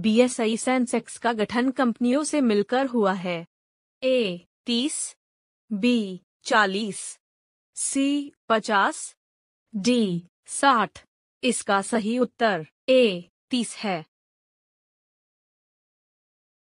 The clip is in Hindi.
बीएसई सेंसेक्स का गठन कंपनियों से मिलकर हुआ है ए तीस बी चालीस सी पचास डी साठ इसका सही उत्तर ए तीस है